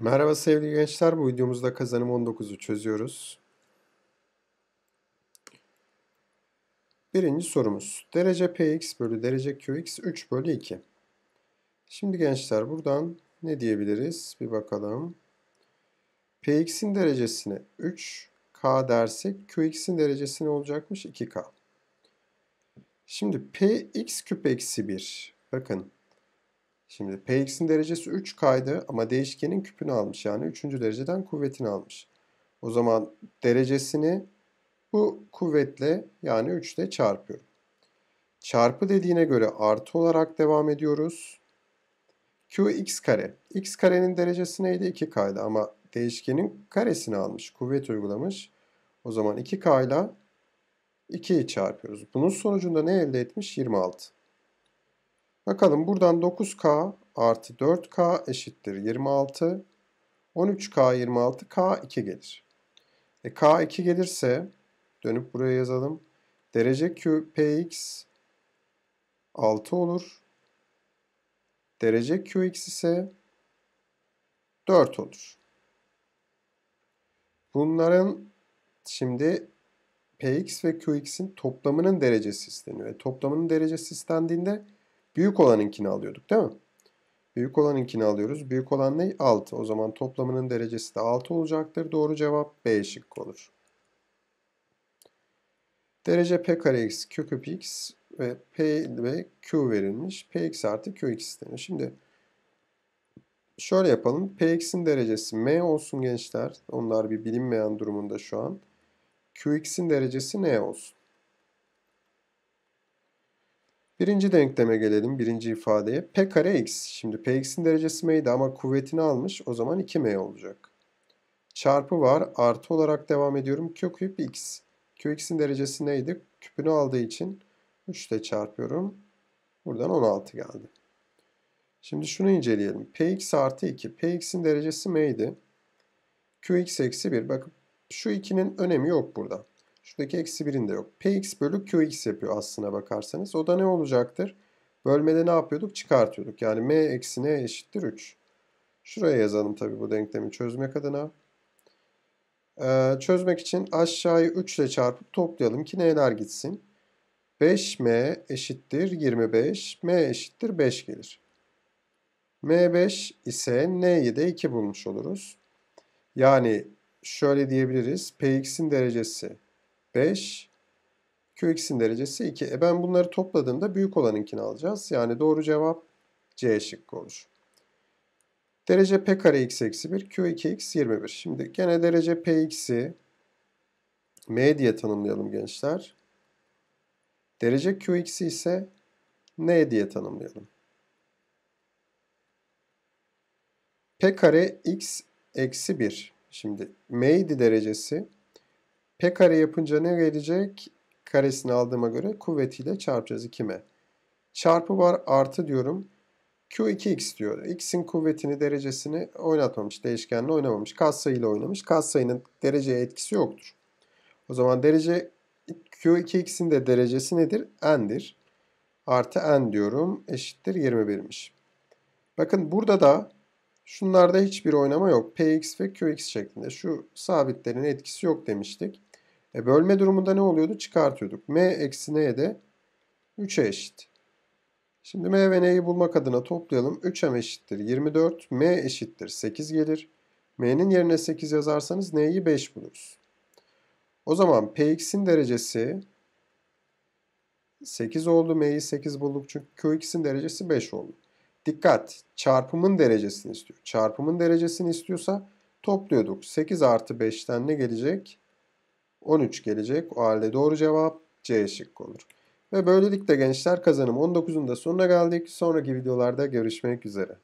Merhaba sevgili gençler. Bu videomuzda kazanım 19'u çözüyoruz. Birinci sorumuz. Derece Px bölü derece Qx 3 bölü 2. Şimdi gençler buradan ne diyebiliriz? Bir bakalım. Px'in derecesine 3K dersek Qx'in derecesi ne olacakmış? 2K. Şimdi Px küp eksi 1. Bakın Şimdi Px'in derecesi 3 kaydı ama değişkenin küpünü almış. Yani 3. dereceden kuvvetini almış. O zaman derecesini bu kuvvetle yani 3 ile çarpıyorum. Çarpı dediğine göre artı olarak devam ediyoruz. Q x kare. x karenin derecesi neydi? 2 kaydı ama değişkenin karesini almış. Kuvvet uygulamış. O zaman 2 kayla 2'yi çarpıyoruz. Bunun sonucunda ne elde etmiş? 26. Bakalım buradan 9K artı 4K eşittir 26. 13K 26 K2 gelir. E, K2 gelirse dönüp buraya yazalım. Derece Q Px 6 olur. Derece Qx ise 4 olur. Bunların şimdi Px ve Qx'in toplamının derecesi isteniyor. E, toplamının derecesi istendiğinde Büyük olanınkini alıyorduk değil mi? Büyük olanınkini alıyoruz. Büyük olan ne? 6. O zaman toplamının derecesi de 6 olacaktır. Doğru cevap B şıkkı olur. Derece P kare x kökü x ve P ve Q verilmiş. Px artı Qx deniyor. Şimdi şöyle yapalım. Px'in derecesi m olsun gençler. Onlar bir bilinmeyen durumunda şu an. Qx'in derecesi n olsun. Birinci denkleme gelelim. Birinci ifadeye. P kare x. Şimdi Px'in derecesi m'ydi ama kuvvetini almış. O zaman 2m olacak. Çarpı var. Artı olarak devam ediyorum. Q küp x. Qx'in derecesi neydi? Küpünü aldığı için 3 ile çarpıyorum. Buradan 16 geldi. Şimdi şunu inceleyelim. Px artı 2. Px'in derecesi m'ydi. Qx eksi 1. Bakın şu 2'nin önemi yok burada. Şuradaki eksi 1'in de yok. Px bölü Qx yapıyor aslına bakarsanız. O da ne olacaktır? Bölmede ne yapıyorduk? Çıkartıyorduk. Yani m eksi n eşittir 3. Şuraya yazalım tabi bu denklemi çözmek adına. Ee, çözmek için aşağıyı 3 ile çarpıp toplayalım ki neler gitsin. 5m eşittir 25, m eşittir 5 gelir. m5 ise n'yi de 2 bulmuş oluruz. Yani şöyle diyebiliriz. px'in derecesi 5. Qx'in derecesi 2. E ben bunları topladığımda büyük olanınkini alacağız. Yani doğru cevap C şıkkı olur. Derece P kare x eksi 1, Q2x 21. Şimdi gene derece Px'i M diye tanımlayalım gençler. Derece Qx'i ise N diye tanımlayalım. P kare x eksi 1. Şimdi M'ydi derecesi. P kare yapınca ne gelecek? Karesini aldığıma göre kuvvetiyle çarpacağız 2m. Çarpı var artı diyorum. Q2x diyor. X'in kuvvetini, derecesini oynatmamış. Değişkenle oynamamış. Katsayıyla oynamış. Katsayının dereceye etkisi yoktur. O zaman derece Q2x'in de derecesi nedir? N'dir. Artı N diyorum. Eşittir 21'miş. Bakın burada da şunlarda hiçbir oynama yok. Px ve Qx şeklinde. Şu sabitlerin etkisi yok demiştik. E bölme durumunda ne oluyordu? Çıkartıyorduk. M eksi N de 3'e eşit. Şimdi M ve N'yi bulmak adına toplayalım. 3M eşittir 24. M eşittir 8 gelir. M'nin yerine 8 yazarsanız N'yi 5 buluruz. O zaman Px'in derecesi 8 oldu. M'yi 8 bulduk çünkü Qx'in derecesi 5 oldu. Dikkat! Çarpımın derecesini istiyor. Çarpımın derecesini istiyorsa topluyorduk. 8 artı 5'ten ne gelecek? 13 gelecek. O halde doğru cevap C şıkkı olur. Ve böylelikle gençler kazanım 19'un da sonuna geldik. Sonraki videolarda görüşmek üzere.